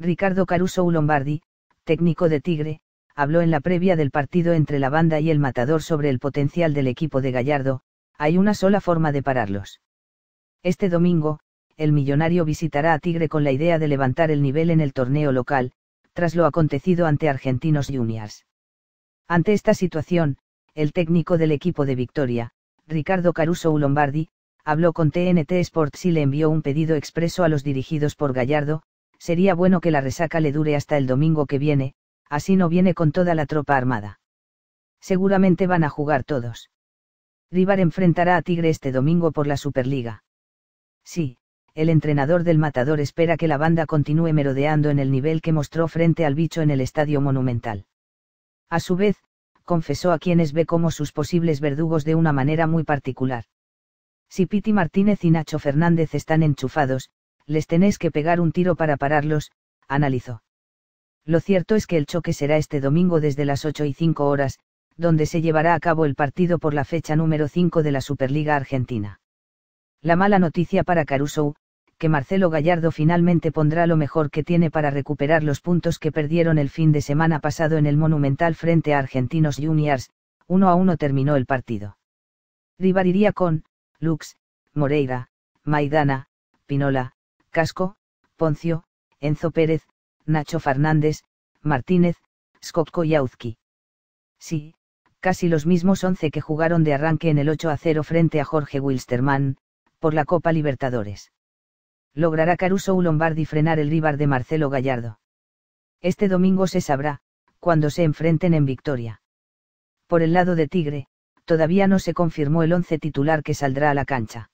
Ricardo Caruso Lombardi, técnico de Tigre, habló en la previa del partido entre la banda y el matador sobre el potencial del equipo de Gallardo, hay una sola forma de pararlos. Este domingo, el millonario visitará a Tigre con la idea de levantar el nivel en el torneo local, tras lo acontecido ante Argentinos Juniors. Ante esta situación, el técnico del equipo de Victoria, Ricardo Caruso Lombardi, habló con TNT Sports y le envió un pedido expreso a los dirigidos por Gallardo, sería bueno que la resaca le dure hasta el domingo que viene, así no viene con toda la tropa armada. Seguramente van a jugar todos. Rivar enfrentará a Tigre este domingo por la Superliga. Sí, el entrenador del Matador espera que la banda continúe merodeando en el nivel que mostró frente al bicho en el Estadio Monumental. A su vez, confesó a quienes ve como sus posibles verdugos de una manera muy particular. Si Piti Martínez y Nacho Fernández están enchufados, les tenés que pegar un tiro para pararlos, analizó. Lo cierto es que el choque será este domingo desde las 8 y 5 horas, donde se llevará a cabo el partido por la fecha número 5 de la Superliga Argentina. La mala noticia para Caruso, que Marcelo Gallardo finalmente pondrá lo mejor que tiene para recuperar los puntos que perdieron el fin de semana pasado en el Monumental frente a Argentinos Juniors, uno a uno terminó el partido. Rivariría con, Lux, Moreira, Maidana, Pinola, Casco, Poncio, Enzo Pérez, Nacho Fernández, Martínez, y Auzki. Sí, casi los mismos once que jugaron de arranque en el 8 a 0 frente a Jorge Wilstermann, por la Copa Libertadores. Logrará Caruso U Lombardi frenar el rival de Marcelo Gallardo. Este domingo se sabrá, cuando se enfrenten en victoria. Por el lado de Tigre, todavía no se confirmó el once titular que saldrá a la cancha.